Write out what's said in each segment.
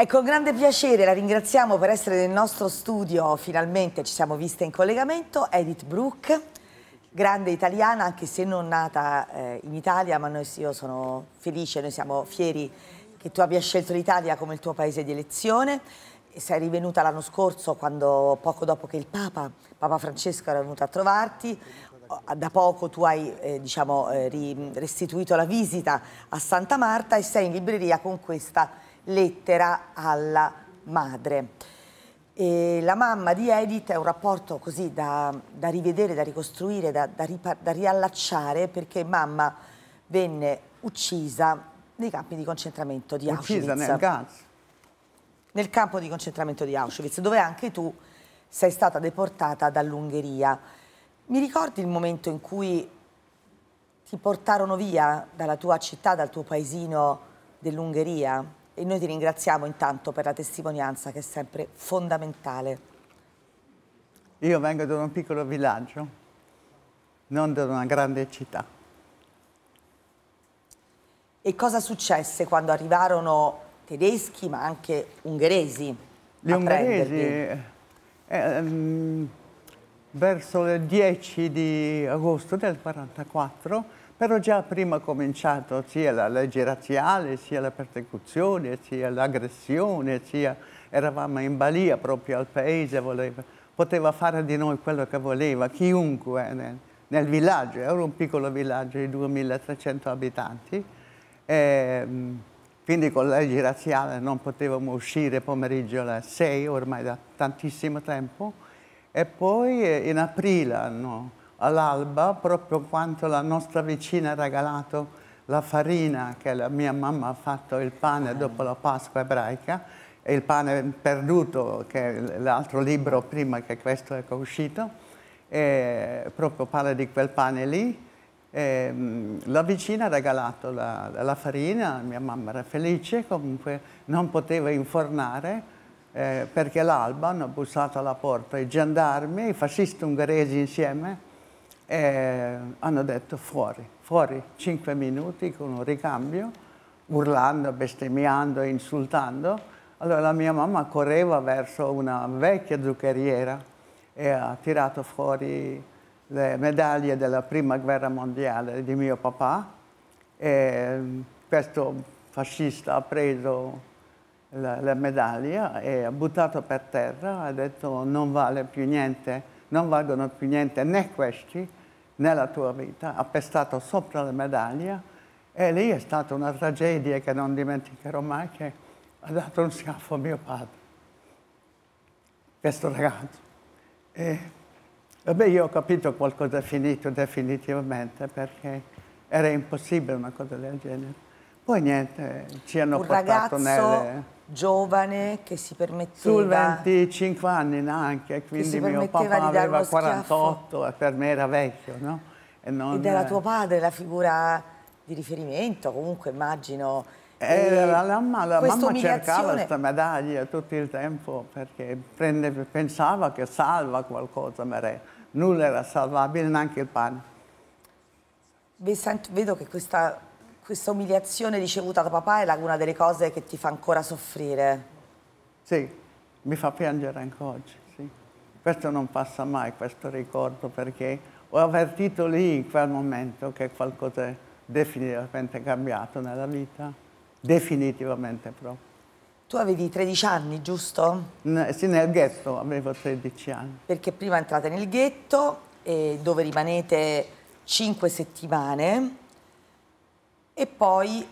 È con grande piacere la ringraziamo per essere nel nostro studio, finalmente ci siamo viste in collegamento, Edith Brook, grande italiana anche se non nata eh, in Italia, ma noi, io sono felice, noi siamo fieri che tu abbia scelto l'Italia come il tuo paese di elezione. sei rivenuta l'anno scorso, quando, poco dopo che il Papa, Papa Francesco era venuto a trovarti, da poco tu hai eh, diciamo, eh, restituito la visita a Santa Marta e sei in libreria con questa lettera alla madre. E la mamma di Edith è un rapporto così da, da rivedere, da ricostruire, da, da, da riallacciare perché mamma venne uccisa nei campi di concentramento di Auschwitz. Uccisa nel gas? Nel campo di concentramento di Auschwitz, dove anche tu sei stata deportata dall'Ungheria. Mi ricordi il momento in cui ti portarono via dalla tua città, dal tuo paesino dell'Ungheria? e noi ti ringraziamo intanto per la testimonianza che è sempre fondamentale. Io vengo da un piccolo villaggio, non da una grande città. E cosa successe quando arrivarono tedeschi ma anche ungheresi? Gli ungheresi eh, ehm, verso il 10 di agosto del 1944 però già prima cominciato sia la legge razziale, sia la persecuzione, sia l'aggressione, sia eravamo in balia proprio al paese, voleva, poteva fare di noi quello che voleva, chiunque eh, nel, nel villaggio, era un piccolo villaggio di 2300 abitanti, e, ehm, quindi con la legge razziale non potevamo uscire pomeriggio alle 6, ormai da tantissimo tempo, e poi eh, in aprile hanno all'alba proprio quanto la nostra vicina ha regalato la farina che la mia mamma ha fatto il pane ah. dopo la Pasqua ebraica e il pane perduto che è l'altro libro prima che questo è uscito e proprio parla di quel pane lì e, ehm, la vicina ha regalato la, la, farina, mia mamma era felice, comunque non poteva infornare eh, perché l'alba hanno bussato alla porta i gendarmi, i fascisti ungheresi insieme e hanno detto fuori, fuori, cinque minuti con un ricambio, urlando, bestemmiando, insultando. Allora la mia mamma correva verso una vecchia zuccheriera e ha tirato fuori le medaglie della prima guerra mondiale di mio papà e questo fascista ha preso la, la medaglia e ha buttato per terra, ha detto non vale più niente, non valgono più niente né questi nella tua vita, appestato sopra la medaglia e lì è stata una tragedia che non dimenticherò mai che ha dato un schiaffo a mio padre, questo ragazzo. E vabbè io ho capito qualcosa è finito definitivamente perché era impossibile una cosa del genere. Poi niente, ci hanno un portato ragazzo... nelle giovane che si permetteva... Sul 25 anni neanche, quindi mio papà aveva 48 e eh, per me era vecchio, no? Non... Ed era tuo padre la figura di riferimento, comunque immagino... Era la, la, la, la mamma cercava questa medaglia tutto il tempo perché prende, pensava che salva qualcosa, ma era, nulla era salvabile, neanche il pane. Sento, vedo che questa questa umiliazione ricevuta da papà è una delle cose che ti fa ancora soffrire. Sì, mi fa piangere anche oggi, sì. Questo non passa mai, questo ricordo, perché ho avvertito lì in quel momento che qualcosa è definitivamente cambiato nella vita, definitivamente proprio. Tu avevi 13 anni, giusto? Ne, sì, nel ghetto avevo 13 anni. Perché prima entrate nel ghetto dove rimanete 5 settimane e poi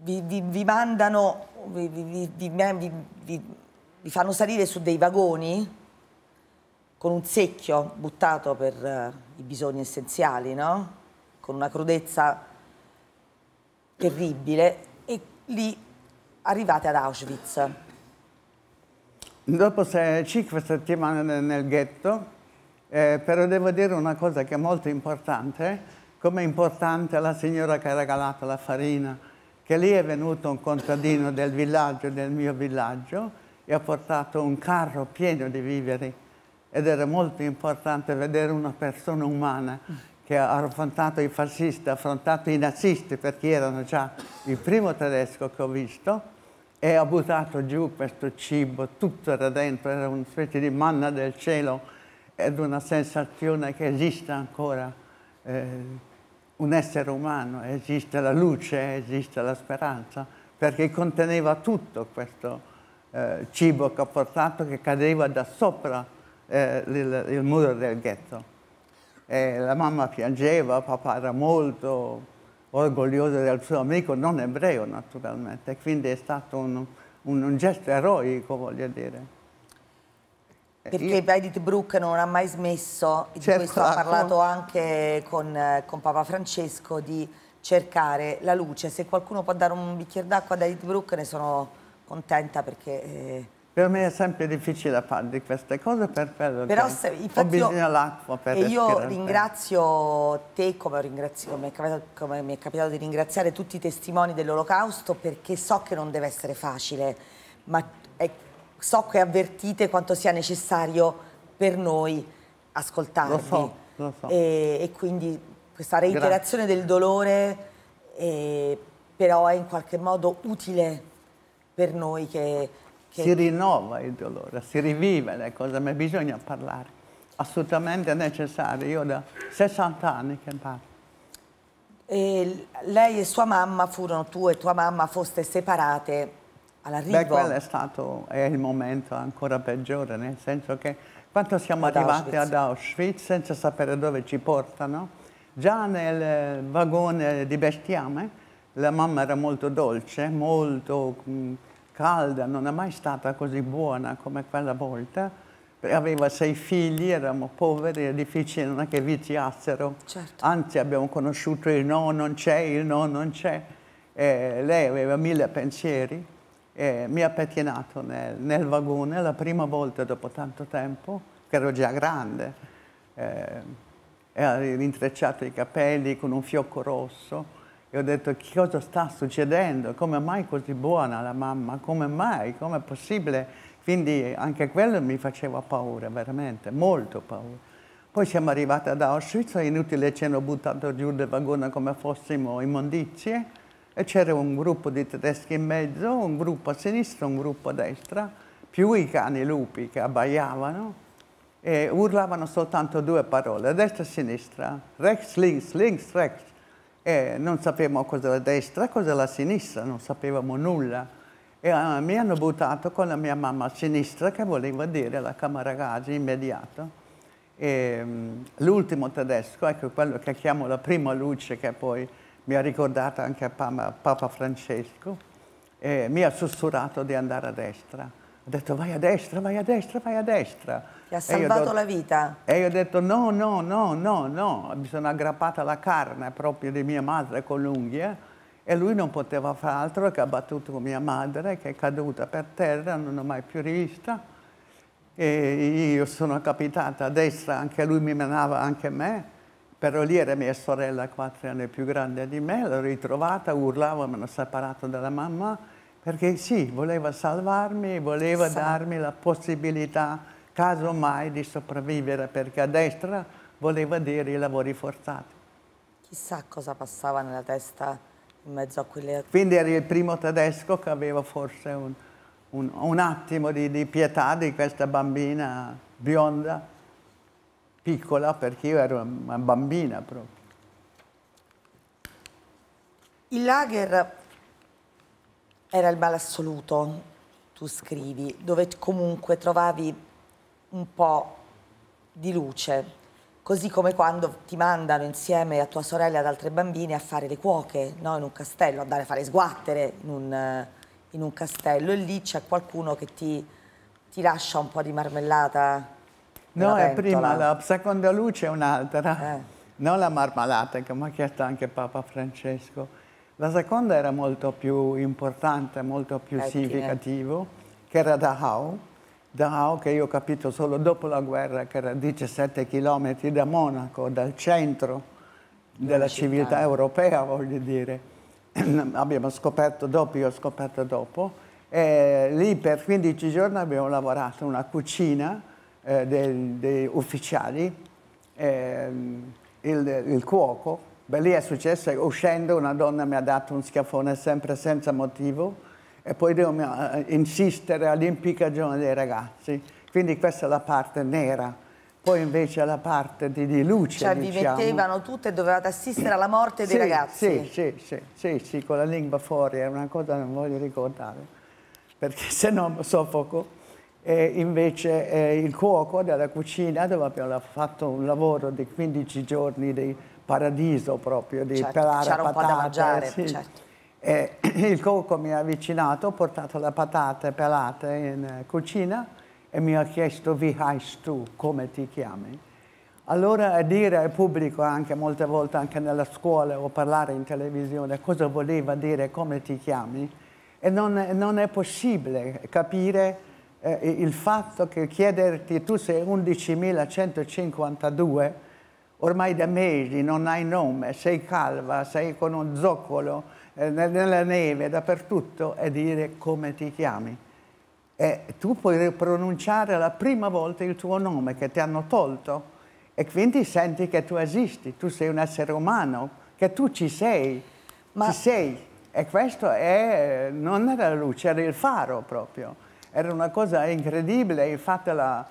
vi, vi, vi mandano, vi, vi fanno salire su dei vagoni con un secchio buttato per eh, i bisogni essenziali, no? con una crudezza terribile e lì arrivate ad Auschwitz. Dopo sei, cinque settimane nel ghetto, eh, però devo dire una cosa che è molto importante, com'è importante la signora che ha regalato la farina, che lì è venuto un contadino del villaggio, del mio villaggio, e ha portato un carro pieno di viveri. Ed era molto importante vedere una persona umana che ha affrontato i fascisti, ha affrontato i nazisti, perché erano già il primo tedesco che ho visto, e ha buttato giù questo cibo, tutto era dentro, era una specie di manna del cielo ed una sensazione che esiste ancora. Eh, un essere umano, esiste la luce, esiste la speranza, perché conteneva tutto questo eh, cibo che ho portato che cadeva da sopra eh, il, il, muro del ghetto. E la mamma piangeva, papà era molto orgoglioso del suo amico, non ebreo naturalmente, quindi è stato un, un, un gesto eroico, voglio dire. Eh, perché io... Edith Brooke non ha mai smesso, di certo, questo ah, ha parlato anche con, eh, con Papa Francesco, di cercare la luce. Se qualcuno può dare un bicchiere d'acqua ad Edith Brooke ne sono contenta perché... Eh... Per me è sempre difficile fare di queste cose per quello Però se, ho bisogno dell'acqua per E io ringrazio te come, ringrazio, come, è capitato, come mi è capitato di ringraziare tutti i testimoni dell'olocausto perché so che non deve essere facile, ma è so che avvertite quanto sia necessario per noi ascoltarvi. Lo so, lo so. E, e quindi questa reiterazione Grazie. del dolore eh, però è in qualche modo utile per noi che, che... Si rinnova il dolore, si rivive le cose, ma bisogna parlare. Assolutamente necessario, io da 60 anni che parlo. E lei e sua mamma furono, tu e tua mamma foste separate all'arrivo. Beh, quello è stato è il momento ancora peggiore, nel senso che quando siamo ad arrivati Auschwitz. ad Auschwitz senza sapere dove ci portano, già nel eh, vagone di bestiame la mamma era molto dolce, molto mm, calda, non è mai stata così buona come quella volta. Aveva sei figli, eravamo poveri, era difficile, non è che viziassero. Certo. Anzi abbiamo conosciuto il no, non c'è, il no, non c'è. Eh, lei aveva mille pensieri e mi ha pettinato nel, nel, vagone la prima volta dopo tanto tempo, che ero già grande, eh, e ha rintrecciato i capelli con un fiocco rosso e ho detto che cosa sta succedendo, come mai così buona la mamma, come mai, come è possibile? Quindi anche quello mi faceva paura, veramente, molto paura. Poi siamo arrivati ad Auschwitz, è inutile ci hanno buttato giù del vagone come fossimo immondizie, e c'era un gruppo di tedeschi in mezzo, un gruppo a sinistra, un gruppo a destra, più i cani lupi che abbaiavano e urlavano soltanto due parole, a destra e a sinistra, rex, links, links, rex. E non sapevamo cosa la destra, cosa la sinistra, non sapevamo nulla. E uh, mi hanno buttato con la mia mamma a sinistra che voleva dire la camera gasi immediato. Mm, l'ultimo tedesco, ecco quello che chiamo la prima luce che poi mi ha ricordato anche Papa, Papa Francesco, e mi ha sussurrato di andare a destra. Ho detto vai a destra, vai a destra, vai a destra. Ti ha salvato ho, la vita. E io ho detto no, no, no, no, no. Mi sono aggrappata alla carne proprio di mia madre con l'unghia eh, e lui non poteva far altro che ha battuto mia madre che è caduta per terra, non l'ho mai più rivista. E io sono capitata a destra, anche lui mi menava anche me però lì era mia sorella, quattro anni più grande di me, l'ho ritrovata, urlava, mi hanno separato dalla mamma, perché sì, voleva salvarmi, voleva Sa darmi la possibilità, casomai, di sopravvivere, perché a destra voleva dire i lavori forzati. Chissà cosa passava nella testa in mezzo a quelle... Quindi eri il primo tedesco che aveva forse un, un, un attimo di, di pietà di questa bambina bionda piccola perché io ero una bambina proprio. Il lager era il male assoluto, tu scrivi, dove comunque trovavi un po' di luce, così come quando ti mandano insieme a tua sorella e ad altre bambine a fare le cuoche, no? in un castello, andare a fare sguattere in un, in un castello e lì c'è qualcuno che ti, ti lascia un po' di marmellata No, è prima, la seconda luce è un'altra, eh. non la marmalata che mi ha chiesto anche Papa Francesco. La seconda era molto più importante, molto più eh, significativo, eh. che era Dachau. Dachau che io ho capito solo dopo la guerra, che era 17 km da Monaco, dal centro della civiltà europea, voglio dire. abbiamo scoperto dopo, io ho scoperto dopo. E lì per 15 giorni abbiamo lavorato una cucina eh, dei, dei ufficiali, eh, il, il, cuoco, beh lì è successo uscendo una donna mi ha dato un schiaffone sempre senza motivo e poi devo eh, insistere all'impiccagione dei ragazzi, quindi questa è la parte nera. Poi invece la parte di, di luce, Cioè vi diciamo. mettevano tutte e dovevate assistere alla morte dei sì, ragazzi? Sì, sì, sì, sì, con la lingua fuori, è una cosa che non voglio ricordare, perché se no soffoco e invece eh, il cuoco della cucina dove abbiamo fatto un lavoro di 15 giorni di paradiso proprio, di certo, pelare c'era patate. un po' da mangiare, sì. certo. E il cuoco mi ha avvicinato, ho portato le patate pelate in eh, cucina e mi ha chiesto vi heißt tu, come ti chiami? Allora eh, dire al pubblico anche molte volte anche nella scuola o parlare in televisione cosa voleva dire come ti chiami e non, non è possibile capire eh, il fatto che chiederti tu sei 11.152, ormai da mesi non hai nome, sei calva, sei con un zoccolo, eh, nella neve, dappertutto, e dire come ti chiami. E tu puoi pronunciare la prima volta il tuo nome che ti hanno tolto e quindi senti che tu esisti, tu sei un essere umano, che tu ci sei, Ma... ci sei. E questo è, non era la luce, era il faro proprio. Era una cosa incredibile, infatti ha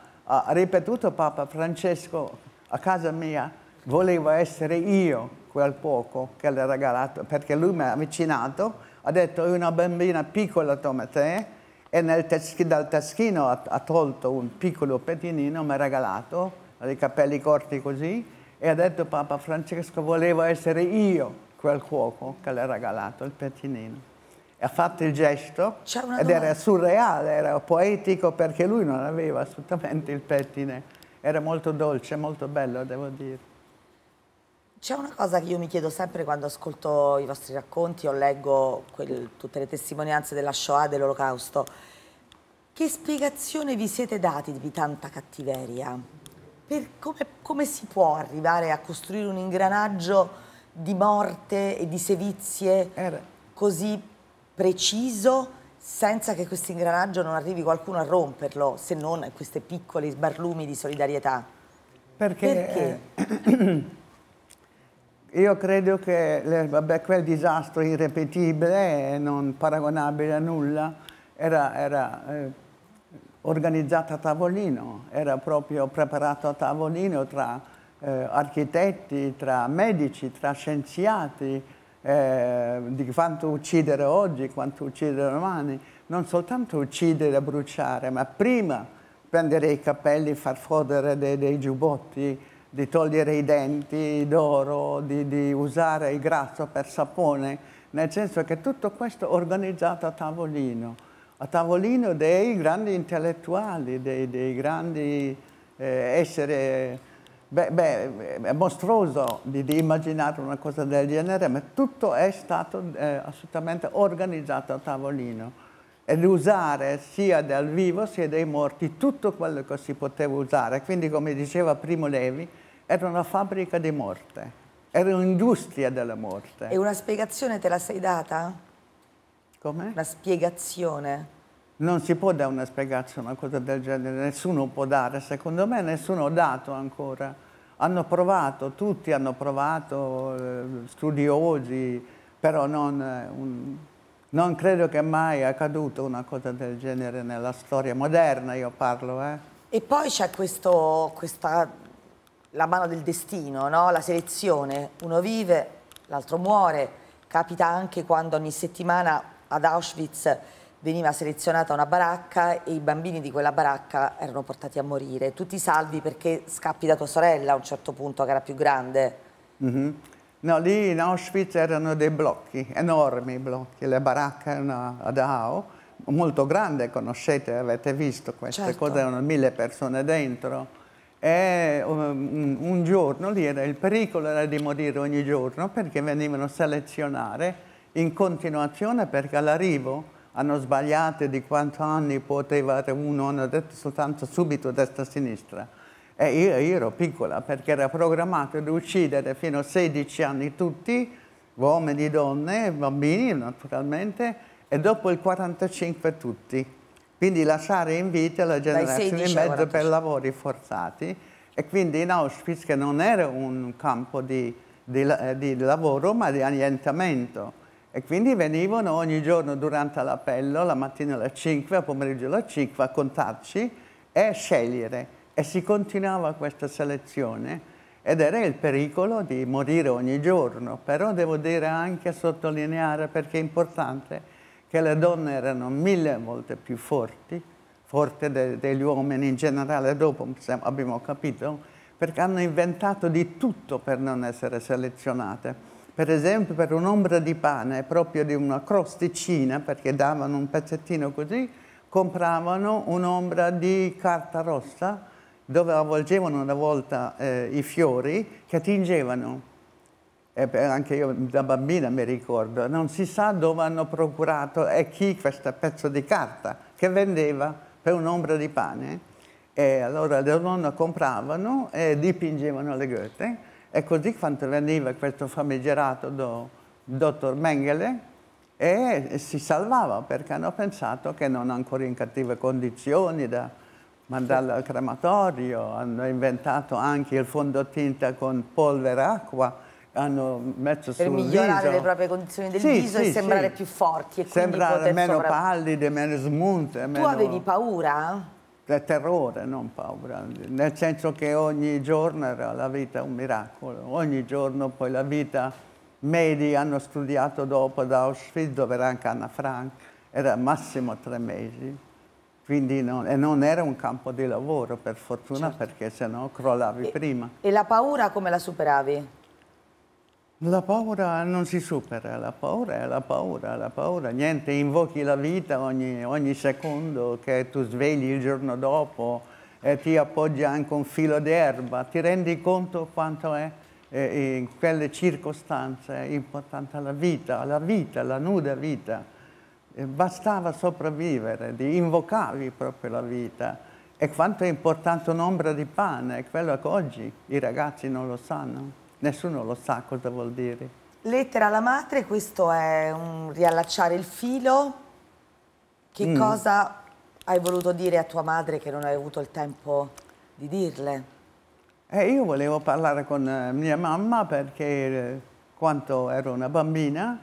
ripetuto Papa Francesco a casa mia, volevo essere io quel poco che le ha regalato, perché lui mi ha avvicinato, ha detto è una bambina piccola come te, e teschi, dal taschino ha, ha, tolto un piccolo pettinino, mi ha regalato, ha i capelli corti così, e ha detto Papa Francesco volevo essere io quel cuoco che le ha regalato il pettinino ha fatto il gesto ed domanda. era surreale, era poetico perché lui non aveva assolutamente il pettine. Era molto dolce, molto bello, devo dire. C'è una cosa che io mi chiedo sempre quando ascolto i vostri racconti o leggo quel, tutte le testimonianze della Shoah, dell'Olocausto. Che spiegazione vi siete dati di tanta cattiveria? Come, come si può arrivare a costruire un ingranaggio di morte e di sevizie era. così preciso senza che questo ingranaggio non arrivi qualcuno a romperlo, se non questi piccoli sbarlumi di solidarietà? Perché? Perché? Eh, io credo che vabbè, quel disastro irrepetibile, non paragonabile a nulla, era, era eh, organizzato a tavolino, era proprio preparato a tavolino tra eh, architetti, tra medici, tra scienziati, eh, di quanto uccidere oggi, quanto uccidere domani, non soltanto uccidere, e bruciare, ma prima prendere i capelli, far fodere dei, dei giubbotti, di togliere i denti d'oro, di, di, usare il grasso per sapone, nel senso che tutto questo organizzato a tavolino, a tavolino dei grandi intellettuali, dei, dei grandi eh, esseri Beh, beh, è mostruoso di, di, immaginare una cosa del genere, ma tutto è stato eh, assolutamente organizzato a tavolino ed usare sia dal vivo sia dai morti tutto quello che si poteva usare. Quindi, come diceva Primo Levi, era una fabbrica di morte, era un'industria della morte. E una spiegazione te la sei data? Come? Una spiegazione non si può dare una spiegazione a una cosa del genere, nessuno può dare, secondo me nessuno ha dato ancora. Hanno provato, tutti hanno provato, eh, studiosi, però non, eh, un, non, credo che mai sia accaduto una cosa del genere nella storia moderna, io parlo. Eh. E poi c'è questa, la mano del destino, no? la selezione, uno vive, l'altro muore, capita anche quando ogni settimana ad Auschwitz veniva selezionata una baracca e i bambini di quella baracca erano portati a morire. Tutti salvi perché scappi da tua sorella a un certo punto che era più grande. Mm -hmm. No, lì in Auschwitz erano dei blocchi, enormi blocchi, La baracca era ad Dachau, molto grande, conoscete, avete visto queste certo. cose, erano mille persone dentro. E um, un giorno lì era, il pericolo era di morire ogni giorno perché venivano a selezionare in continuazione perché all'arrivo hanno sbagliato di quanto anni poteva, uno hanno detto soltanto subito destra e sinistra. E io, io, ero piccola perché era programmato di uccidere fino a 16 anni tutti, uomini, donne, bambini naturalmente, e dopo il 45 tutti. Quindi lasciare in vita la generazione in mezzo per lavori forzati. E quindi in Auschwitz, che non era un campo di, di, eh, di lavoro ma di annientamento, e quindi venivano ogni giorno durante l'appello, la mattina alle 5, a pomeriggio alle 5, a contarci e a scegliere. E si continuava questa selezione ed era il pericolo di morire ogni giorno. Però devo dire anche, sottolineare, perché è importante, che le donne erano mille volte più forti, forti de degli uomini in generale, dopo abbiamo capito, perché hanno inventato di tutto per non essere selezionate per esempio per un'ombra di pane, proprio di una crosticina, perché davano un pezzettino così, compravano un'ombra di carta rossa dove avvolgevano una volta eh, i fiori che tingevano. E anche io da bambina mi ricordo, non si sa dove hanno procurato e chi questo pezzo di carta che vendeva per un'ombra di pane. E allora le donne compravano e dipingevano le Goethe e così quando veniva questo famigerato do, dottor Mengele e si salvava perché hanno pensato che non ancora in cattive condizioni da mandarlo al crematorio, hanno inventato anche il fondotinta con polvere e acqua, hanno messo per sul migliorare viso. le proprie condizioni del sì, viso sì, e sembrare sì. più forti e sembrare meno sopra... pallide, meno smunte. Tu meno... avevi paura? da terrore, non paura, nel senso che ogni giorno era la vita un miracolo, ogni giorno poi la vita, Medi hanno studiato dopo da Auschwitz dove era anche Anna Frank, era massimo tre mesi, quindi non, e non era un campo di lavoro per fortuna certo. perché sennò crollavi e, prima. E la paura come la superavi? La paura non si supera, la paura è la paura, la paura. Niente, invochi la vita ogni, ogni secondo che tu svegli il giorno dopo e ti appoggi anche un filo d'erba. Ti rendi conto quanto è eh, in quelle circostanze importante la vita, la vita, la nuda vita. Eh, bastava sopravvivere, invocavi proprio la vita. E quanto è importante un'ombra di pane, è quello che oggi i ragazzi non lo sanno nessuno lo sa cosa vuol dire. Lettera alla madre, questo è un riallacciare il filo. Che mm. cosa hai voluto dire a tua madre che non hai avuto il tempo di dirle? Eh, io volevo parlare con eh, mia mamma perché eh, quando ero una bambina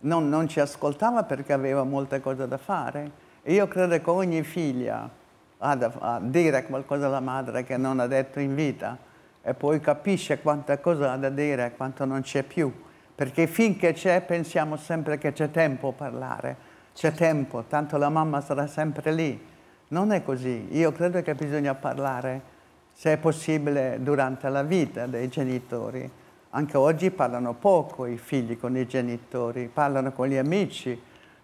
non, non ci ascoltava perché aveva molte cose da fare. io credo che ogni figlia ha da, a dire qualcosa alla madre che non ha detto in vita e poi capisce quanta cosa ha da dire e quanto non c'è più. Perché finché c'è pensiamo sempre che c'è tempo a parlare, c'è certo. tempo, tanto la mamma sarà sempre lì. Non è così, io credo che bisogna parlare, se è possibile, durante la vita dei genitori. Anche oggi parlano poco i figli con i genitori, parlano con gli amici,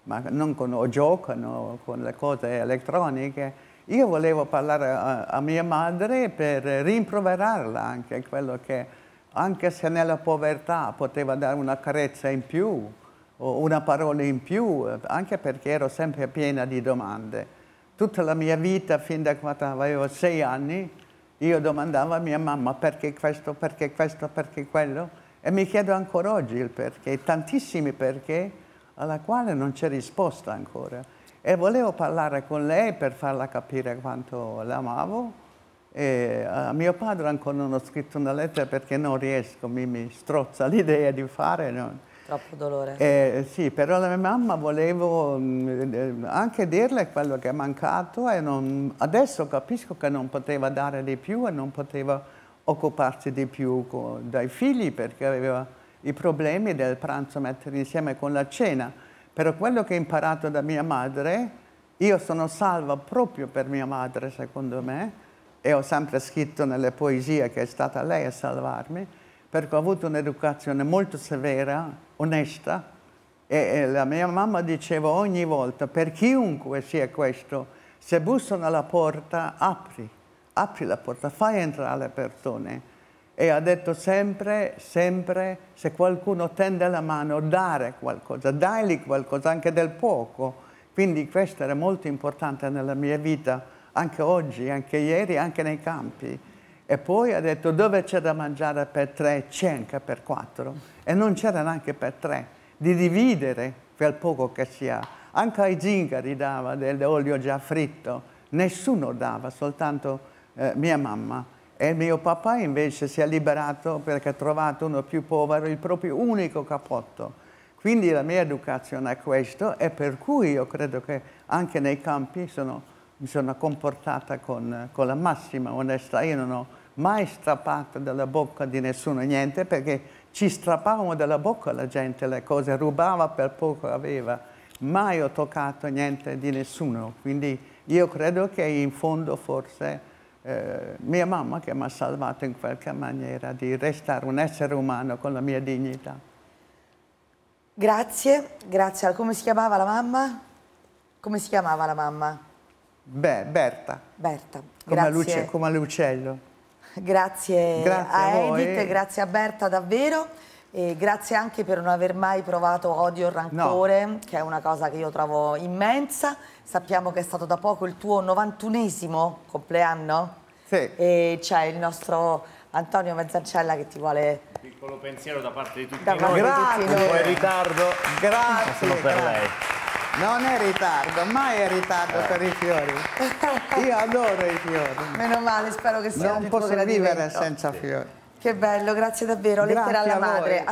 ma non con, o giocano con le cose elettroniche io volevo parlare a, a mia madre per rimproverarla anche, quello che anche se nella povertà poteva dare una carezza in più o una parola in più, anche perché ero sempre piena di domande. Tutta la mia vita, fin da quando avevo sei anni, io domandavo a mia mamma perché questo, perché questo, perché quello, e mi chiedo ancora oggi il perché, tantissimi perché, alla quale non c'è risposta ancora e volevo parlare con lei per farla capire quanto l'amavo. E eh, a mio padre ancora non ho scritto una lettera perché non riesco, mi, mi strozza l'idea di fare. No? Troppo dolore. E, eh, sì, però la mia mamma volevo mm, eh, anche dirle quello che è mancato e non, adesso capisco che non poteva dare di più e non poteva occuparsi di più con, dai figli perché aveva i problemi del pranzo mettere insieme con la cena però quello che ho imparato da mia madre, io sono salva proprio per mia madre, secondo me, e ho sempre scritto nelle poesie che è stata lei a salvarmi, perché ho avuto un'educazione molto severa, onesta, e, la mia mamma diceva ogni volta, per chiunque sia questo, se bussano alla porta, apri, apri la porta, fai entrare le persone e ha detto sempre, sempre, se qualcuno tende la mano, dare qualcosa, dai qualcosa, anche del poco. Quindi questo era molto importante nella mia vita, anche oggi, anche ieri, anche nei campi. E poi ha detto dove c'è da mangiare per tre, c'è anche per quattro. E non c'era neanche per tre, di dividere quel poco che si ha. Anche ai zingari dava dell'olio già fritto, nessuno dava, soltanto eh, mia mamma. E mio papà invece si è liberato perché ha trovato uno più povero, il proprio unico capotto. Quindi la mia educazione è questo e per cui io credo che anche nei campi sono, mi sono comportata con, con, la massima onestà. Io non ho mai strappato dalla bocca di nessuno niente perché ci strappavamo dalla bocca la gente le cose, rubava per poco aveva. Mai ho toccato niente di nessuno. Quindi io credo che in fondo forse eh, mia mamma che mi ha salvato in qualche maniera di restare un essere umano con la mia dignità. Grazie, grazie. Come si chiamava la mamma? Come si chiamava la mamma? Beh, Berta. Berta, come grazie. come l'uccello. Grazie, grazie, a, a Edith, grazie a Berta davvero. E grazie anche per non aver mai provato odio o rancore, no. che è una cosa che io trovo immensa. Sappiamo che è stato da poco il tuo 91esimo compleanno. Sì. E c'è il nostro Antonio Mezzancella che ti vuole... Un piccolo pensiero da parte di tutti da noi. Grazie. Un po' in ritardo. Grazie. Solo per grazie. lei. Non è ritardo, mai è ritardo eh. per i fiori. Io adoro i fiori. Meno male, spero che sia non un Non posso vivere senza fiori. Che bello, grazie davvero. Lettera alla madre.